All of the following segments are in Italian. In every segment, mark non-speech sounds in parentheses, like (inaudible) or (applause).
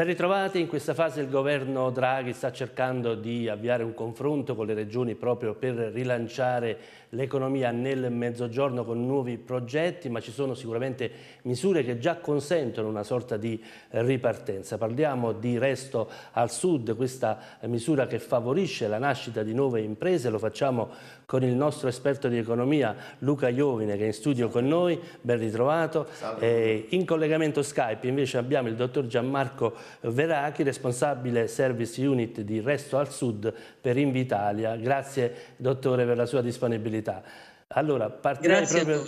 Ben ritrovati, in questa fase il governo Draghi sta cercando di avviare un confronto con le regioni proprio per rilanciare l'economia nel mezzogiorno con nuovi progetti, ma ci sono sicuramente misure che già consentono una sorta di ripartenza. Parliamo di Resto al Sud, questa misura che favorisce la nascita di nuove imprese, lo facciamo con il nostro esperto di economia Luca Iovine che è in studio con noi, ben ritrovato. Eh, in collegamento Skype invece abbiamo il dottor Gianmarco Verachi, responsabile Service Unit di Resto al Sud per Invitalia. Grazie dottore per la sua disponibilità. Allora, partirei, proprio,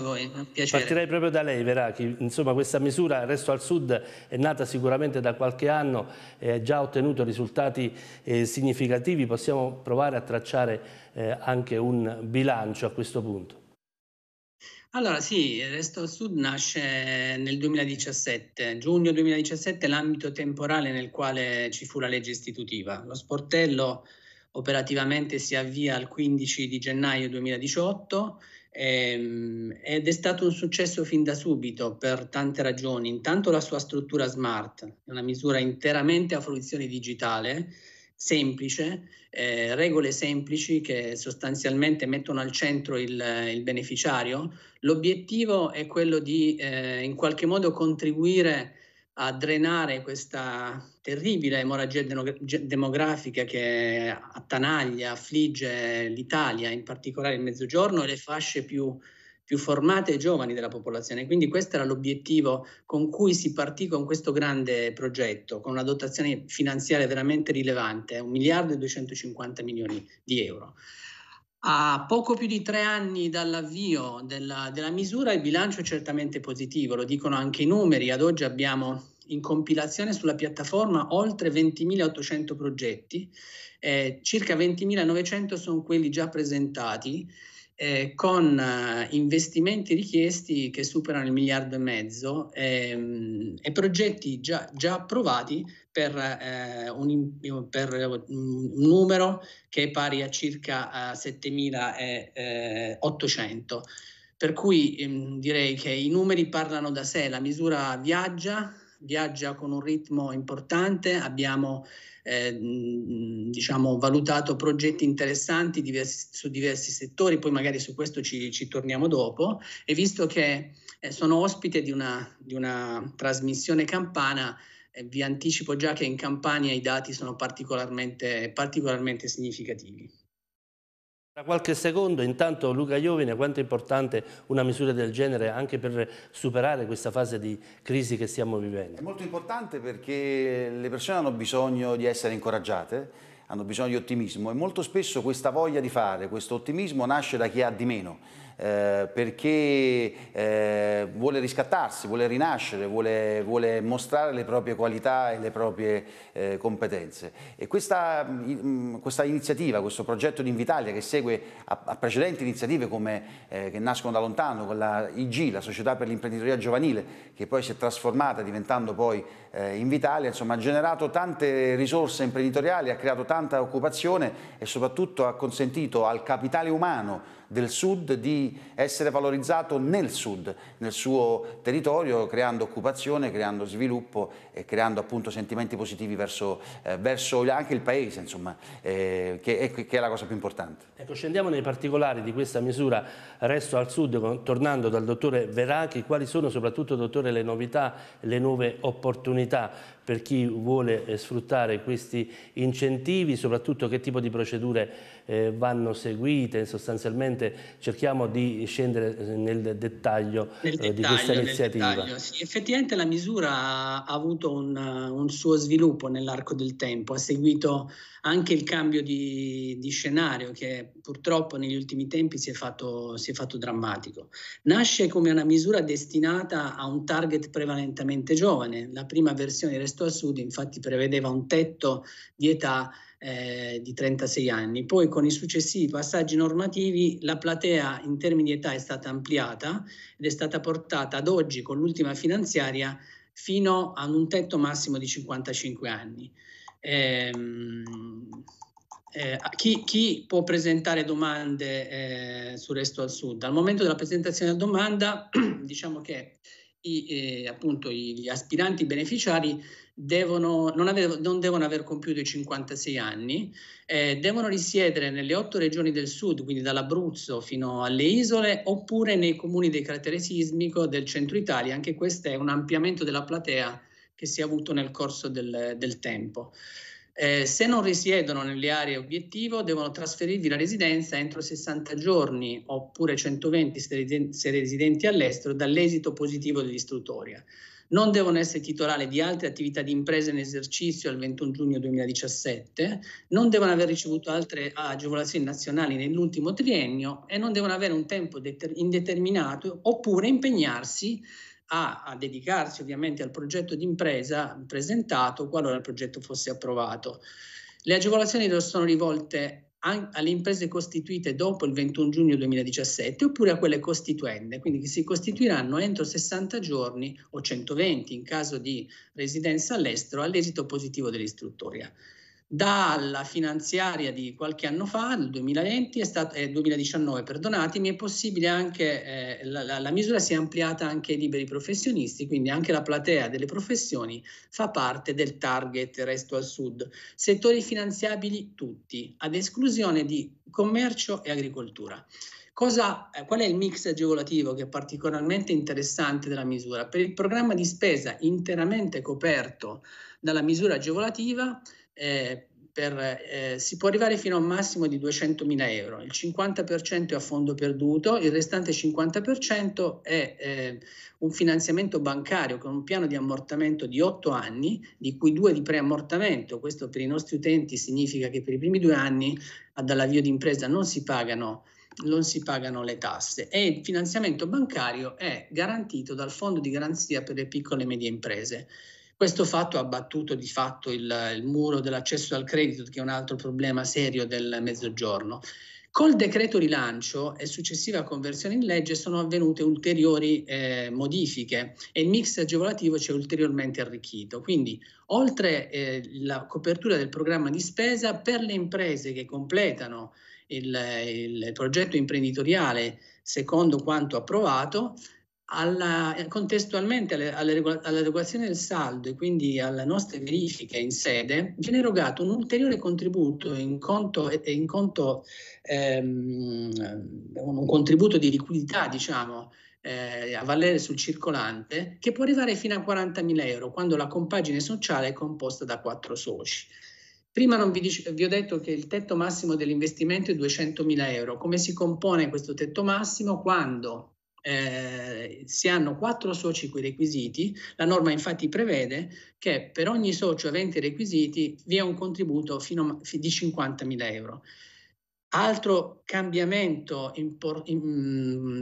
voi, partirei proprio, da lei, Verachi. Insomma, questa misura Resto al Sud è nata sicuramente da qualche anno e ha già ottenuto risultati eh, significativi. Possiamo provare a tracciare eh, anche un bilancio a questo punto. Allora sì, Resto al Sud nasce nel 2017, giugno 2017 l'ambito temporale nel quale ci fu la legge istitutiva. Lo sportello operativamente si avvia il 15 di gennaio 2018 ehm, ed è stato un successo fin da subito per tante ragioni. Intanto la sua struttura smart, una misura interamente a fruizione digitale, semplice, eh, regole semplici che sostanzialmente mettono al centro il, il beneficiario. L'obiettivo è quello di eh, in qualche modo contribuire a drenare questa terribile emorragia demografica che attanaglia, affligge l'Italia, in particolare il Mezzogiorno e le fasce più più formate e giovani della popolazione. Quindi questo era l'obiettivo con cui si partì con questo grande progetto, con una dotazione finanziaria veramente rilevante, 1 miliardo e 250 milioni di euro. A poco più di tre anni dall'avvio della, della misura il bilancio è certamente positivo, lo dicono anche i numeri, ad oggi abbiamo in compilazione sulla piattaforma oltre 20.800 progetti, eh, circa 20.900 sono quelli già presentati eh, con eh, investimenti richiesti che superano il miliardo e mezzo ehm, e progetti già, già approvati per, eh, un, per, un, numero che è pari a circa 7.800. Eh, per cui ehm, direi che i numeri parlano da sé, la misura viaggia, viaggia con un ritmo importante, abbiamo eh, diciamo, valutato progetti interessanti diversi, su diversi settori, poi magari su questo ci, ci torniamo dopo, e visto che eh, sono ospite di una, di una trasmissione campana, eh, vi anticipo già che in Campania i dati sono particolarmente, particolarmente significativi. Tra qualche secondo, intanto Luca Iovine, quanto è importante una misura del genere anche per superare questa fase di crisi che stiamo vivendo? È molto importante perché le persone hanno bisogno di essere incoraggiate, hanno bisogno di ottimismo e molto spesso questa voglia di fare, questo ottimismo nasce da chi ha di meno eh, perché eh, vuole riscattarsi, vuole rinascere, vuole, vuole, mostrare le proprie qualità e le proprie eh, competenze. E questa, mh, mm, mm, questa, iniziativa, questo progetto di Invitalia che segue a, a precedenti iniziative come, eh, che nascono da lontano, con la IG, la Società per l'Imprenditoria Giovanile, che poi si è trasformata diventando poi eh, Invitalia, insomma ha generato tante risorse imprenditoriali, ha creato tanta occupazione e soprattutto ha consentito al capitale umano del sud, di essere valorizzato nel sud, nel suo territorio, creando occupazione, creando sviluppo e creando appunto sentimenti positivi verso, eh, verso anche il paese, insomma, eh, che, è, che, è, la cosa più importante. Ecco, scendiamo nei particolari di questa misura Resto al Sud, tornando dal dottore Verachi, quali sono soprattutto, dottore, le novità, le nuove opportunità? per chi vuole eh, sfruttare questi incentivi, soprattutto che tipo di procedure eh, vanno seguite, sostanzialmente cerchiamo di scendere eh, nel dettaglio, nel dettaglio eh, di questa iniziativa. Sì, effettivamente la misura ha avuto un, un suo sviluppo nell'arco del tempo, ha seguito anche il cambio di, di, scenario che purtroppo negli ultimi tempi si è, fatto, si è fatto drammatico. Nasce come una misura destinata a un target prevalentemente giovane, la prima versione resta testo al Sud infatti prevedeva un tetto di età eh, di 36 anni. Poi con i successivi passaggi normativi la platea in termini di età è stata ampliata ed è stata portata ad oggi con l'ultima finanziaria fino ad un tetto massimo di 55 anni. Eh, eh, chi, chi, può presentare domande eh, su Resto al Sud? Al momento della presentazione della domanda, (clears throat) diciamo che i, eh, appunto gli aspiranti beneficiari devono, non, ave- non, devono aver compiuto i 56 anni, eh, devono risiedere nelle otto regioni del sud, quindi dall'Abruzzo fino alle isole, oppure nei comuni del cratere sismico del centro Italia. Anche questo è un ampliamento della platea che si è avuto nel corso del, del tempo. Eh, se non risiedono nelle aree obiettivo, devono trasferirvi la residenza entro 60 giorni oppure 120 se residenti, se residenti all'estero dall'esito positivo dell'istruttoria. Non devono essere titolari di altre attività di impresa in esercizio al 21 giugno 2017, non devono aver ricevuto altre agevolazioni nazionali nell'ultimo triennio e non devono avere un tempo indeterminato oppure impegnarsi a, a dedicarsi ovviamente al progetto di impresa presentato qualora il progetto fosse approvato. Le agevolazioni sono rivolte alle imprese costituite dopo il 21 giugno 2017 oppure a quelle costituende, quindi che si costituiranno entro 60 giorni o 120 in caso di residenza all'estero all'esito positivo dell'istruttoria dalla finanziaria di qualche anno fa, nel 2020, è stato, eh, 2019, perdonatemi, è possibile anche, eh, la, la, misura si è ampliata anche ai liberi professionisti, quindi anche la platea delle professioni fa parte del target resto al sud. Settori finanziabili tutti, ad esclusione di commercio e agricoltura. Cosa, eh, qual è il mix agevolativo che è particolarmente interessante della misura? Per il programma di spesa interamente coperto dalla misura agevolativa, eh, per, eh, si può arrivare fino a un massimo di 200.000 euro, il 50% è a fondo perduto, il restante 50% è eh, un finanziamento bancario con un piano di ammortamento di 8 anni, di cui due di preammortamento, questo per i nostri utenti significa che per i primi due anni ah, dall'avvio di impresa non si pagano non si pagano le tasse e il finanziamento bancario è garantito dal Fondo di garanzia per le piccole e medie imprese. Questo fatto ha abbattuto di fatto il, il muro dell'accesso al credito, che è un altro problema serio del mezzogiorno. Col decreto rilancio e successiva conversione in legge sono avvenute ulteriori eh, modifiche e il mix agevolativo ci è ulteriormente arricchito. Quindi, oltre eh, la copertura del programma di spesa, per le imprese che completano il, il progetto imprenditoriale secondo quanto approvato, alla, contestualmente alle, alle, all'adeguazione del saldo e quindi alle nostre verifiche in sede, viene erogato un ulteriore contributo in conto, in conto ehm, un contributo di liquidità, diciamo, eh, a valere sul circolante, che può arrivare fino a 40.000 euro quando la compagine sociale è composta da quattro soci. Prima vi, dice, vi, ho detto che il tetto massimo dell'investimento è 200.000 euro. Come si compone questo tetto massimo? Quando eh, se hanno quattro soci quei requisiti, la norma infatti prevede che per ogni socio avente requisiti vi è un contributo a, di 50.000 euro. Altro cambiamento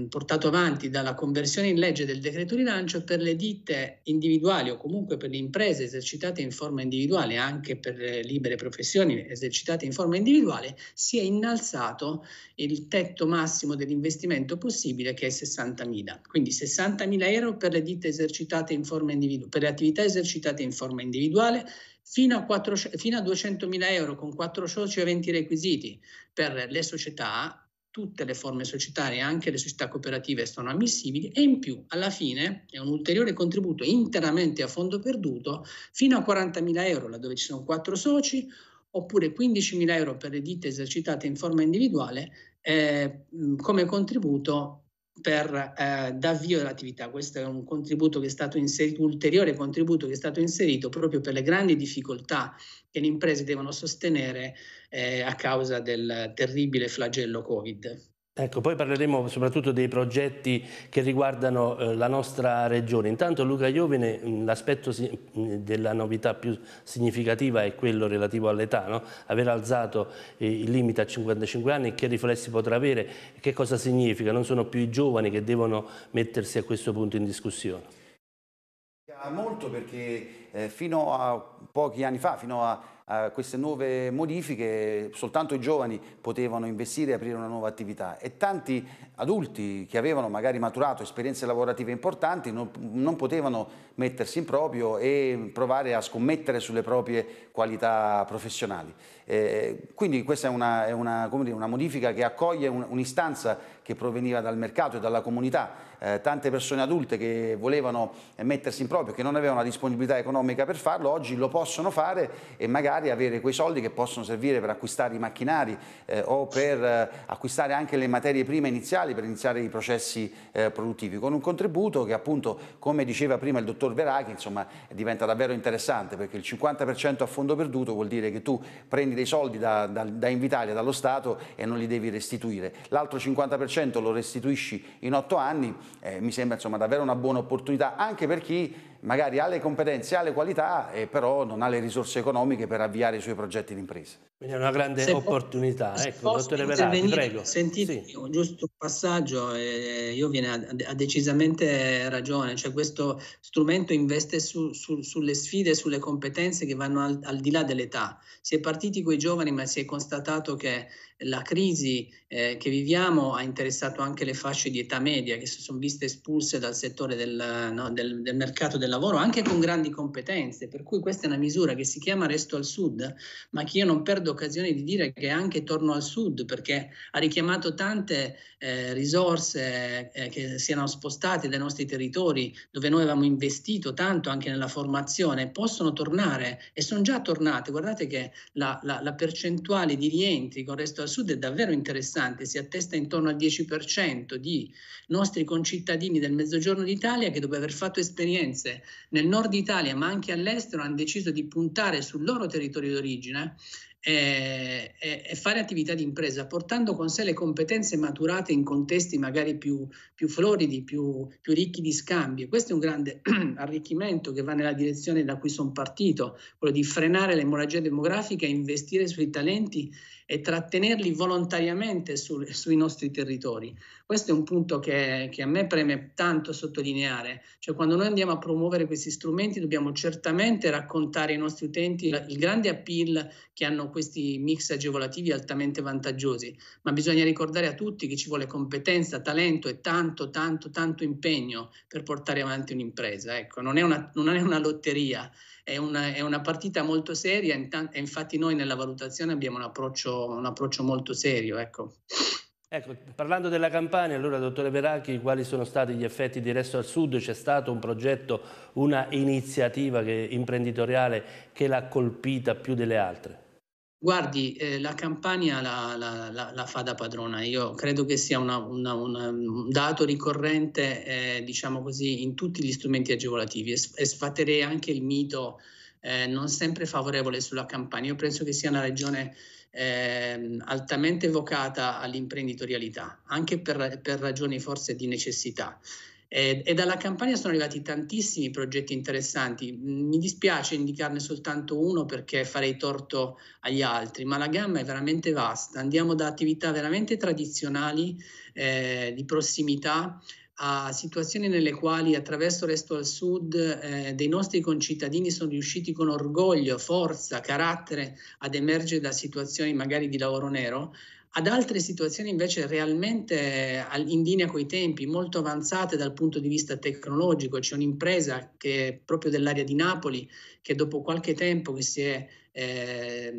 portato avanti dalla conversione in legge del decreto rilancio per le ditte individuali o comunque per le imprese esercitate in forma individuale, anche per le libere professioni esercitate in forma individuale, si è innalzato il tetto massimo dell'investimento possibile che è 60.000. Quindi 60.000 euro per le ditte esercitate in forma individuale, per le attività esercitate in forma individuale fino a, 4, fino a 200.000 euro con quattro soci e 20 requisiti per le società tutte le forme societarie, anche le società cooperative, sono ammissibili e in più, alla fine, è un ulteriore contributo interamente a fondo perduto fino a 40.000 euro, laddove ci sono quattro soci, oppure 15.000 euro per le ditte esercitate in forma individuale eh, come contributo per eh, d'avvio dell'attività. Questo è un contributo che è stato inserito, ulteriore contributo che è stato inserito proprio per le grandi difficoltà che le imprese devono sostenere eh, a causa del terribile flagello Covid. Ecco, poi parleremo soprattutto dei progetti che riguardano eh, la nostra regione. Intanto Luca Iovine, mm, l'aspetto mm, della novità più significativa è quello relativo all'età, no? aver alzato eh, il limite a 55 anni che riflessi potrà avere, che cosa significa? Non sono più i giovani che devono mettersi a questo punto in discussione. Molto perché eh, fino a pochi anni fa, fino a a queste nuove modifiche soltanto i giovani potevano investire e aprire una nuova attività e tanti adulti che avevano magari maturato esperienze lavorative importanti non, non potevano mettersi in proprio e provare a scommettere sulle proprie qualità professionali. Eh, quindi questa è una, è una, dire, una modifica che accoglie un'istanza che proveniva dal mercato e dalla comunità. Eh, tante persone adulte che volevano mettersi in proprio, che non avevano la disponibilità economica per farlo, oggi lo possono fare e magari magari avere quei soldi che possono servire per acquistare i macchinari eh, o per eh, acquistare anche le materie prime iniziali per iniziare i processi eh, produttivi, con un contributo che appunto, come diceva prima il dottor Veracchi, insomma, diventa davvero interessante perché il 50% a fondo perduto vuol dire che tu prendi dei soldi da, da, da Invitalia, dallo Stato e non li devi restituire. L'altro 50% lo restituisci in otto anni, eh, mi sembra insomma, davvero una buona opportunità anche per chi magari ha le competenze, ha le qualità, eh, però non ha le risorse economiche per avviare i suoi progetti d'impresa. Quindi è una grande se opportunità. Ecco, posso, ecco, dottore Verati, prego. Sentite, sì. giusto passaggio, eh, io viene ha, ha, decisamente ragione, cioè questo strumento investe su, su, sulle sfide, sulle competenze che vanno al, al di là dell'età. Si è partiti con i giovani, ma si è constatato che la crisi eh, che viviamo ha interessato anche le fasce di età media che si sono viste espulse dal settore del, no, del, del, mercato del lavoro anche con grandi competenze, per cui questa è una misura che si chiama Resto al Sud, ma che io non perdo l'occasione di dire che anche torno al sud perché ha richiamato tante eh, risorse eh, che erano spostate dai nostri territori dove noi avevamo investito tanto anche nella formazione, possono tornare e sono già tornate. Guardate che la, la, la percentuale di rientri con il resto al sud è davvero interessante, si attesta intorno al 10% di nostri concittadini del mezzogiorno d'Italia che dopo aver fatto esperienze nel nord Italia ma anche all'estero hanno deciso di puntare sul loro territorio d'origine e, eh, eh, fare attività di impresa, portando con sé le competenze maturate in contesti magari più, più floridi, più, più, ricchi di scambi. Questo è un grande (clears throat) arricchimento che va nella direzione da cui sono partito, quello di frenare l'emorragia demografica e investire sui talenti e trattenerli volontariamente sul, sui nostri territori. Questo è un punto che, che, a me preme tanto sottolineare, cioè quando noi andiamo a promuovere questi strumenti dobbiamo certamente raccontare ai nostri utenti il grande appeal che hanno questi mix agevolativi altamente vantaggiosi, ma bisogna ricordare a tutti che ci vuole competenza, talento e tanto, tanto, tanto impegno per portare avanti un'impresa. Ecco, non è una, non è una lotteria è una, è una partita molto seria e infatti noi nella valutazione abbiamo un approccio, un approccio molto serio. Ecco. Ecco, parlando della campagna, allora dottore Veracchi, quali sono stati gli effetti di Resto al Sud? C'è stato un progetto, una iniziativa che, imprenditoriale che l'ha colpita più delle altre? Guardi, eh, la Campania la, la, la, la, fa da padrona, io credo che sia una, una, una, un dato ricorrente, eh, diciamo così, in tutti gli strumenti agevolativi e, e sfaterei anche il mito eh, non sempre favorevole sulla Campania. Io penso che sia una regione ehm, altamente vocata all'imprenditorialità, anche per, per ragioni forse di necessità. E, e dalla Campania sono arrivati tantissimi progetti interessanti. Mi dispiace indicarne soltanto uno perché farei torto agli altri, ma la gamma è veramente vasta. Andiamo da attività veramente tradizionali, eh, di prossimità, a situazioni nelle quali attraverso Resto al Sud eh, dei nostri concittadini sono riusciti con orgoglio, forza, carattere ad emergere da situazioni magari di lavoro nero, ad altre situazioni invece realmente in linea con i tempi, molto avanzate dal punto di vista tecnologico. C'è un'impresa che è proprio dell'area di Napoli che dopo qualche tempo che si è eh,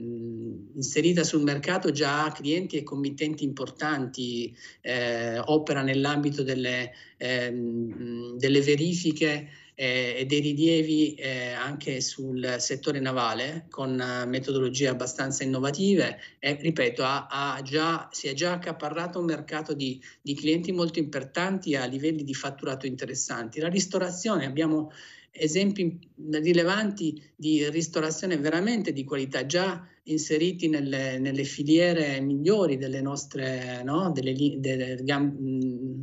inserita sul mercato già ha clienti e committenti importanti, eh, opera nell'ambito delle, eh, delle verifiche eh, e dei rilievi eh, anche sul settore navale con eh, metodologie abbastanza innovative e ripeto ha, ha già, si è già accaparrato un mercato di, di clienti molto importanti a livelli di fatturato interessanti. La ristorazione abbiamo esempi rilevanti di ristorazione veramente di qualità, già inseriti nelle, nelle filiere migliori delle nostre no? delle, delle,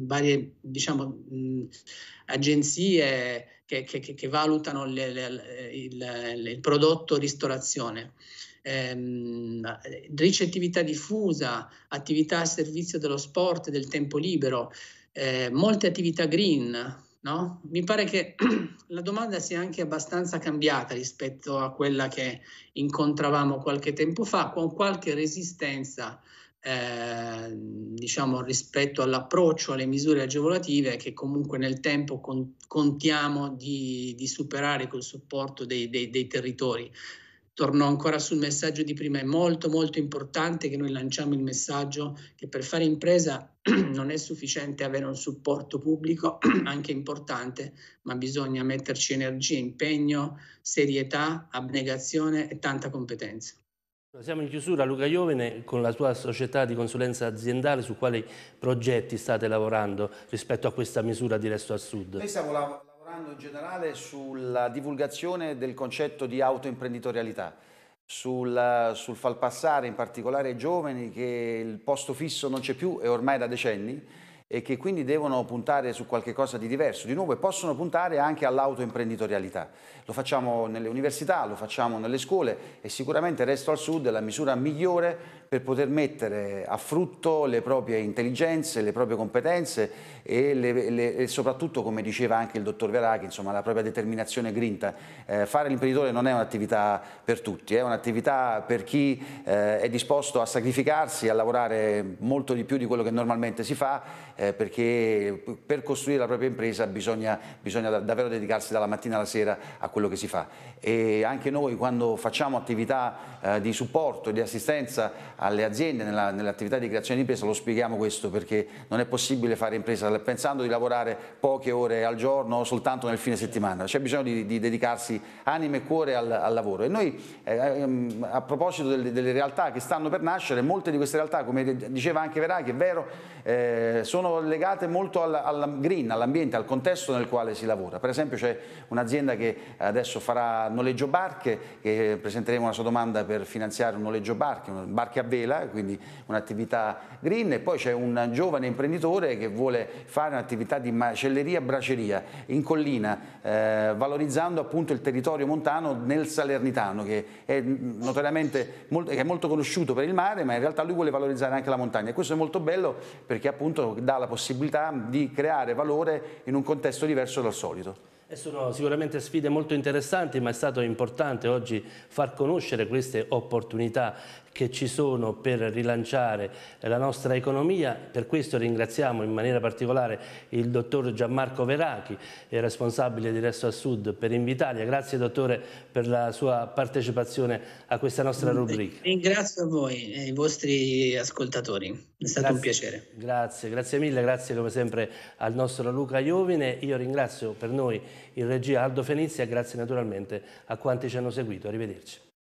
varie diciamo, agenzie che, che, che valutano le, le, il, il, prodotto ristorazione. Ehm, ricettività diffusa, attività a servizio dello sport, del tempo libero, eh, molte attività green, No? Mi pare che (clears throat) la domanda sia anche abbastanza cambiata rispetto a quella che incontravamo qualche tempo fa, con qualche resistenza eh, diciamo rispetto all'approccio alle misure agevolative che comunque nel tempo con, contiamo di, di, superare col supporto dei, dei, dei territori. Torno ancora sul messaggio di prima, è molto molto importante che noi lanciamo il messaggio che per fare impresa (clears throat) non è sufficiente avere un supporto pubblico, (clears throat) anche importante, ma bisogna metterci energia, impegno, serietà, abnegazione e tanta competenza. Siamo in chiusura, Luca Iovine, con la tua società di consulenza aziendale, su quali progetti state lavorando rispetto a questa misura di Resto al Sud? Noi stiamo lavorando in generale sulla divulgazione del concetto di autoimprenditorialità, sul, sul far passare in particolare ai giovani che il posto fisso non c'è più e ormai da decenni, e che quindi devono puntare su qualcosa di diverso, di nuovo, e possono puntare anche all'autoimprenditorialità. Lo facciamo nelle università, lo facciamo nelle scuole e sicuramente Resto al Sud è la misura migliore per poter mettere a frutto le proprie intelligenze, le proprie competenze e, le, le, e soprattutto, come diceva anche il dottor Veraghi, insomma, la propria determinazione grinta. Eh, fare l'imprenditore non è un'attività per tutti, è un'attività per chi eh, è disposto a sacrificarsi, a lavorare molto di più di quello che normalmente si fa, eh, perché per costruire la propria impresa bisogna, bisogna davvero dedicarsi dalla mattina alla sera a quello che si fa. E anche noi quando facciamo attività eh, di supporto, e di assistenza alle aziende nella, nell'attività di creazione di impresa lo spieghiamo questo perché non è possibile fare impresa pensando di lavorare poche ore al giorno o soltanto nel fine settimana, c'è bisogno di, di dedicarsi anima e cuore al, al lavoro. E noi eh, ehm, a proposito delle, delle, realtà che stanno per nascere, molte di queste realtà come diceva anche Verai, che è vero, eh, sono legate molto al, al green, all'ambiente, al contesto nel quale si lavora. Per esempio c'è un'azienda che adesso farà noleggio barche, che presenteremo una sua domanda per finanziare un noleggio barche, un barche a vela, quindi un'attività green e poi c'è un giovane imprenditore che vuole fare un'attività di macelleria braceria in collina, eh, valorizzando appunto il territorio montano nel Salernitano che è notoriamente molto, che è molto conosciuto per il mare, ma in realtà lui vuole valorizzare anche la montagna e questo è molto bello perché appunto dà dà la possibilità di creare valore in un contesto diverso dal solito. E sono sicuramente sfide molto interessanti, ma è stato importante oggi far conoscere queste opportunità che ci sono per rilanciare la nostra economia. Per questo ringraziamo in maniera particolare il dottor Gianmarco Verachi, responsabile di Resto al Sud per Invitalia. Grazie dottore per la sua partecipazione a questa nostra mm, rubrica. Ringrazio voi e i vostri ascoltatori, è stato grazie, un piacere. Grazie, grazie mille, grazie come sempre al nostro Luca Iovine. Io ringrazio per noi il regia Aldo Fenizia e grazie naturalmente a quanti ci hanno seguito. Arrivederci.